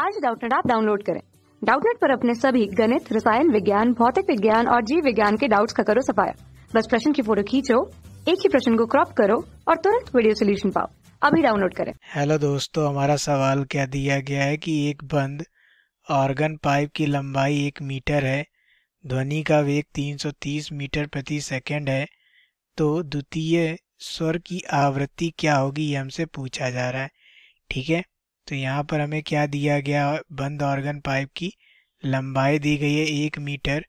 आज डाउटनेट आप डाउनलोड करें डाउटनेट पर अपने सभी गणित रसायन विज्ञान भौतिक विज्ञान और जीव विज्ञान के डाउट्स का करो सफाया बस प्रश्न की फोटो खींचो एक ही प्रश्न को क्रॉप करो और तुरंत वीडियो सोल्यूशन पाओ अभी डाउनलोड करें हेलो दोस्तों हमारा सवाल क्या दिया गया है कि एक बंद ऑर्गन पाइप की लंबाई एक मीटर है ध्वनि का वेग 330 मीटर प्रति सेकंड है तो द्वितीय स्वर की आवृत्ति क्या होगी ये हमसे पूछा जा रहा है ठीक है तो यहाँ पर हमें क्या दिया गया बंद ऑर्गन पाइप की लंबाई दी गई है एक मीटर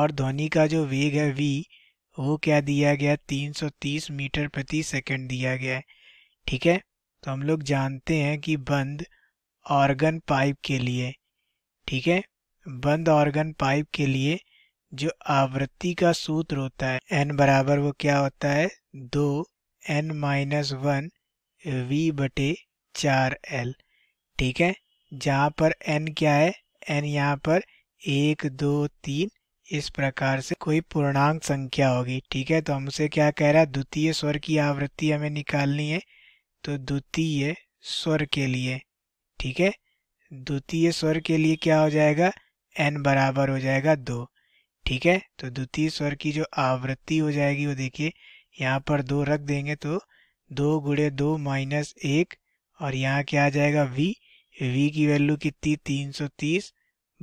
और ध्वनि का जो वेग है वी वो क्या दिया गया 330 मीटर प्रति सेकंड दिया गया है ठीक है तो हम लोग जानते हैं कि बंद ऑर्गन पाइप के लिए ठीक है बंद ऑर्गन पाइप के लिए जो आवृत्ति का सूत्र होता है एन बराबर वो क्या होता है दो एन माइनस वन वी बटे चार एल ठीक है जहाँ पर एन क्या है एन यहाँ पर एक दो तीन इस प्रकार से कोई पूर्णांक संख्या होगी ठीक है तो हमसे क्या कह रहा है द्वितीय स्वर की आवृत्ति हमें निकालनी है तो द्वितीय स्वर के लिए ठीक है द्वितीय स्वर के लिए क्या हो जाएगा एन बराबर हो जाएगा दो ठीक है तो द्वितीय स्वर की जो आवृत्ति हो जाएगी वो देखिए यहाँ पर दो रख देंगे तो दो गुड़े दो माइनस एक और यहाँ क्या आ जाएगा वी वी की वैल्यू कितनी तीन सौ तीस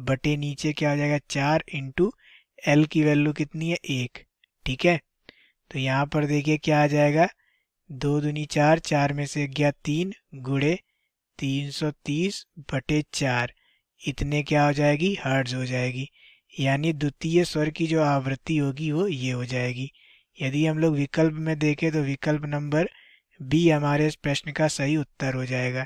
बटे नीचे क्या आ जाएगा चार इंटू एल की वैल्यू कितनी है एक ठीक है तो यहाँ पर देखिए क्या आ जाएगा दो दूनी चार चार में से गया तीन गुड़े तीन सौ तीस बटे चार इतने क्या हो जाएगी हर्ज हो जाएगी यानी द्वितीय स्वर की जो आवृत्ति होगी वो ये हो जाएगी यदि हम लोग विकल्प में देखें तो विकल्प नंबर बी हमारे इस प्रश्न का सही उत्तर हो जाएगा